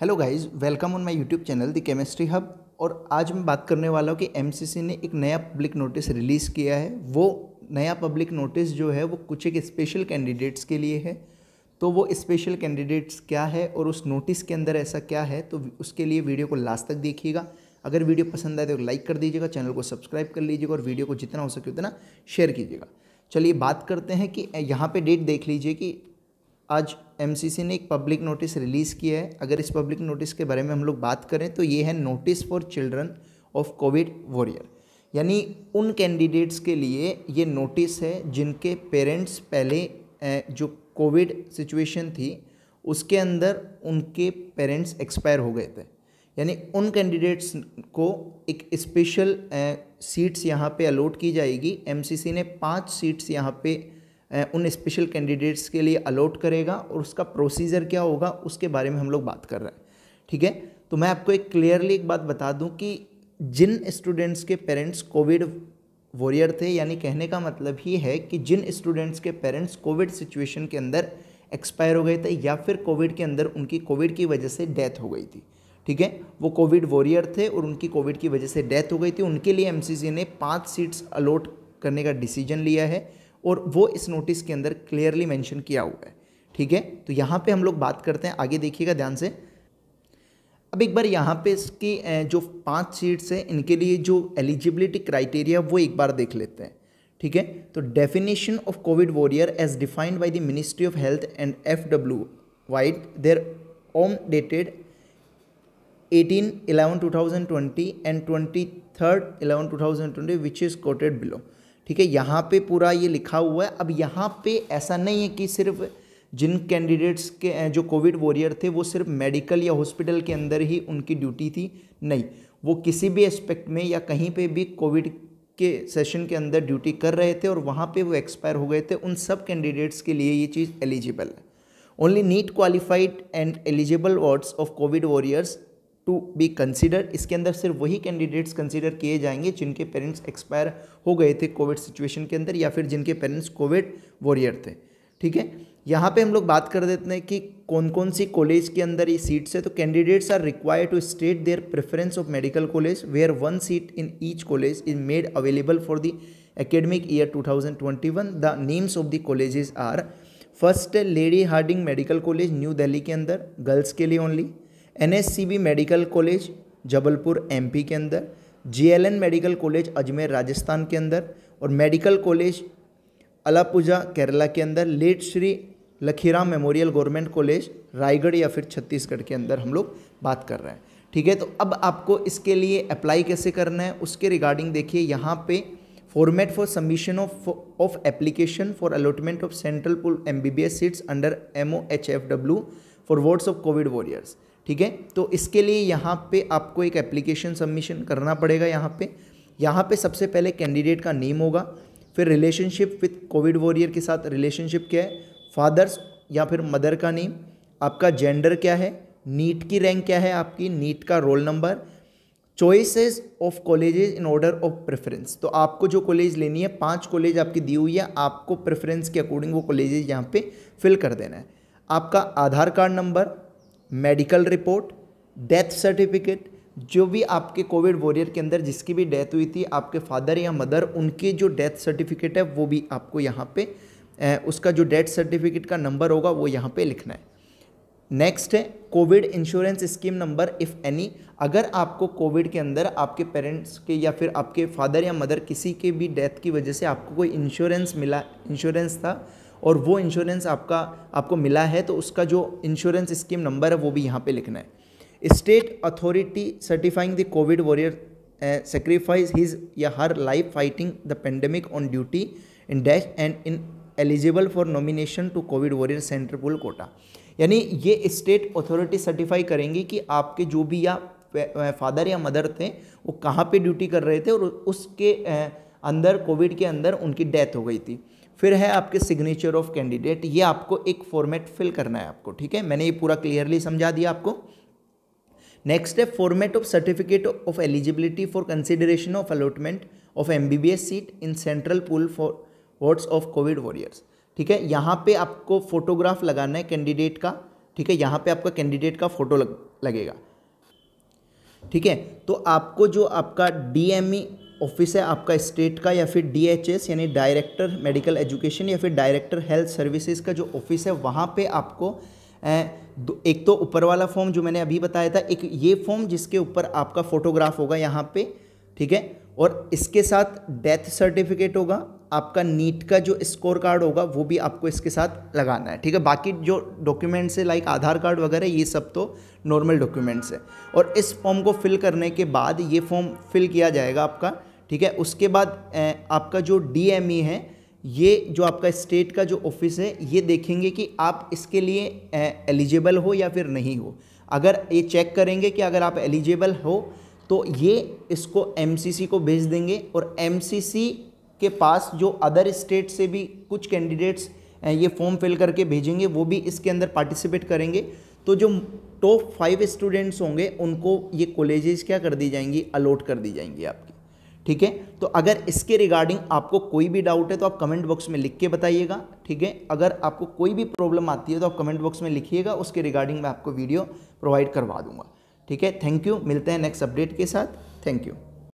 hello guys welcome on my YouTube channel the chemistry hub और आज मैं बात करने वाला हूँ कि एमसीसी ने एक नया पब्लिक नोटिस रिलीज़ किया है वो नया पब्लिक नोटिस जो है वो कुछ एक स्पेशल कैंडिडेट्स के लिए है तो वो स्पेशल कैंडिडेट्स क्या है और उस नोटिस के अंदर ऐसा क्या है तो उसके लिए वीडियो को लास्ट तक देखिएगा अगर वीडियो पसंद आए तो लाइक कर दीजिएगा चैनल को सब्सक्राइब कर लीजिएगा और वीडियो को जितना हो सके उतना शेयर कीजिएगा चलिए बात करते हैं कि यहाँ पे डेट देख लीजिए कि आज एम ने एक पब्लिक नोटिस रिलीज़ किया है अगर इस पब्लिक नोटिस के बारे में हम लोग बात करें तो ये है notice for children of Covid warrior यानी उन कैंडिडेट्स के लिए ये नोटिस है जिनके पेरेंट्स पहले जो कोविड सिचुएशन थी उसके अंदर उनके पेरेंट्स एक्सपायर हो गए थे यानी उन कैंडिडेट्स को एक स्पेशल सीट्स यहाँ पे अलॉट की जाएगी एमसीसी ने पांच सीट्स यहाँ पे उन स्पेशल कैंडिडेट्स के लिए अलॉट करेगा और उसका प्रोसीजर क्या होगा उसके बारे में हम लोग बात कर रहे हैं ठीक है तो मैं आपको एक क्लियरली एक बात बता दूं कि जिन स्टूडेंट्स के पेरेंट्स कोविड वॉरियर थे यानी कहने का मतलब ये है कि जिन स्टूडेंट्स के पेरेंट्स कोविड सिचुएशन के अंदर एक्सपायर हो गए थे या फिर कोविड के अंदर उनकी कोविड की वजह से डेथ हो गई थी ठीक है वो कोविड वॉरियर थे और उनकी कोविड की वजह से डेथ हो गई थी उनके लिए एम ने पाँच सीट्स अलॉट करने का डिसीजन लिया है और वो इस नोटिस के अंदर क्लियरली मैंशन किया हुआ है ठीक है तो यहाँ पर हम लोग बात करते हैं आगे देखिएगा ध्यान से अब एक बार यहाँ पे इसकी जो पांच सीट्स हैं इनके लिए जो एलिजिबिलिटी क्राइटेरिया वो एक बार देख लेते हैं ठीक है तो definition of Covid warrior as defined by the ministry of health and F W vide their OM dated 18 eleven 2020 eleven two thousand 2020 which is quoted below ठीक है यहाँ पे पूरा ये लिखा हुआ है अब यहाँ पे ऐसा नहीं है कि सिर्फ जिन कैंडिडेट्स के जो कोविड वॉरियर थे वो सिर्फ मेडिकल या हॉस्पिटल के अंदर ही उनकी ड्यूटी थी नहीं वो किसी भी एस्पेक्ट में या कहीं पे भी कोविड के सेशन के अंदर ड्यूटी कर रहे थे और वहाँ पे वो एक्सपायर हो गए थे उन सब कैंडिडेट्स के लिए ये चीज़ एलिजिबल है only NEET qualified and eligible wards of Covid warriors to be consider इसके अंदर सिर्फ वही कैंडिडेट्स कंसिडर किए जाएंगे जिनके पेरेंट्स एक्सपायर हो गए थे कोविड सिचुएशन के अंदर या फिर जिनके पेरेंट्स कोविड वॉरियर थे ठीक है यहाँ पे हम लोग बात कर देते हैं कि कौन कौन सी कॉलेज के अंदर ये सीट्स है तो candidates are required to state their preference of medical college where one seat in each college is made available for the academic year 2021 the names of the colleges are first lady Hardinge medical college New Delhi के अंदर girls के लिए only N medical college Jabalpur M के अंदर J medical college Ajmer Rajasthan के अंदर और medical college Alappuzha Kerala के अंदर late Shri Lakhiram memorial government college Raigarh या फिर छत्तीसगढ़ के अंदर हम लोग बात कर रहे हैं ठीक है तो अब आपको इसके लिए अप्लाई कैसे करना है उसके रिगार्डिंग देखिए यहाँ पे format for submission of of application for allotment of central pool M B B S seats under M O H F W for wards of Covid warriors ठीक है तो इसके लिए यहाँ पे आपको एक एप्लीकेशन सबमिशन करना पड़ेगा यहाँ पे यहाँ पे सबसे पहले कैंडिडेट का नेम होगा फिर रिलेशनशिप विथ कोविड वॉरियर के साथ रिलेशनशिप क्या है फादर्स या फिर मदर का नेम आपका जेंडर क्या है नीट की रैंक क्या है आपकी नीट का roll number choices of colleges in order of preference तो आपको जो कॉलेज लेनी है पांच कॉलेज आपकी दी हुई है आपको प्रेफरेंस के अकॉर्डिंग वो कॉलेजेस यहाँ पे फिल कर देना है आपका Aadhaar card number medical report death certificate जो भी आपके कोविड वॉरियर के अंदर जिसकी भी डेथ हुई थी आपके फादर या मदर उनके जो डेथ सर्टिफिकेट है वो भी आपको यहाँ पे उसका जो डेथ सर्टिफिकेट का नंबर होगा वो यहाँ पे लिखना है नेक्स्ट है Covid insurance scheme number if any अगर आपको कोविड के अंदर आपके पेरेंट्स के या फिर आपके फादर या मदर किसी के भी डेथ की वजह से आपको कोई इंश्योरेंस मिला इंश्योरेंस था और वो इंश्योरेंस आपका आपको मिला है तो उसका जो इंश्योरेंस स्कीम नंबर है वो भी यहाँ पे लिखना है state authority certifying the Covid warrior sacrifice his या her life fighting the pandemic on duty in dash and in eligible for nomination to Covid warrior central pool quota यानी ये स्टेट अथॉरिटी सर्टिफाई करेंगी कि आपके जो भी या father uh, या मदर थे वो कहाँ पे ड्यूटी कर रहे थे और उसके uh, अंदर कोविड के अंदर उनकी डेथ हो गई थी फिर है आपके सिग्नेचर ऑफ कैंडिडेट ये आपको एक फॉर्मेट फिल करना है आपको ठीक है मैंने ये पूरा क्लियरली समझा दिया आपको नेक्स्ट है format of certificate of eligibility for consideration of allotment of M B B S seat in central pool for wards of Covid warriors ठीक है यहाँ पे आपको फोटोग्राफ लगाना है कैंडिडेट का ठीक है यहाँ पे आपका कैंडिडेट का फोटो लग, लगेगा ठीक है तो आपको जो आपका डी एम ई ऑफिस है आपका स्टेट का या फिर डीएचएस यानी डायरेक्टर मेडिकल एजुकेशन या फिर डायरेक्टर हेल्थ सर्विसेज का जो ऑफिस है वहाँ पे आपको एक तो ऊपर वाला फॉर्म जो मैंने अभी बताया था एक ये फॉर्म जिसके ऊपर आपका फोटोग्राफ होगा यहाँ पे ठीक है और इसके साथ डेथ सर्टिफिकेट होगा आपका नीट का जो स्कोर कार्ड होगा वो भी आपको इसके साथ लगाना है ठीक है बाकी जो डॉक्यूमेंट्स है लाइक आधार कार्ड वगैरह ये सब तो नॉर्मल डॉक्यूमेंट्स है और इस फॉर्म को फिल करने के बाद ये फॉर्म फिल किया जाएगा आपका ठीक है उसके बाद आपका जो डी e है ये जो आपका स्टेट का जो ऑफिस है ये देखेंगे कि आप इसके लिए एलिजिबल हो या फिर नहीं हो अगर ये चेक करेंगे कि अगर आप एलिजिबल हो तो ये इसको एमसीसी को भेज देंगे और एमसीसी के पास जो अदर स्टेट से भी कुछ कैंडिडेट्स ये फॉर्म फिल करके भेजेंगे वो भी इसके अंदर पार्टिसिपेट करेंगे तो जो टॉप फाइव स्टूडेंट्स होंगे उनको ये कॉलेजेस क्या कर दी जाएंगी अलॉट कर दी जाएंगी आपकी ठीक है तो अगर इसके रिगार्डिंग आपको कोई भी डाउट है तो आप कमेंट बॉक्स में लिख के बताइएगा ठीक है अगर आपको कोई भी प्रॉब्लम आती है तो आप कमेंट बॉक्स में लिखिएगा उसके रिगार्डिंग मैं आपको वीडियो प्रोवाइड करवा दूंगा ठीक है थैंक यू मिलते हैं नेक्स्ट अपडेट के साथ थैंक यू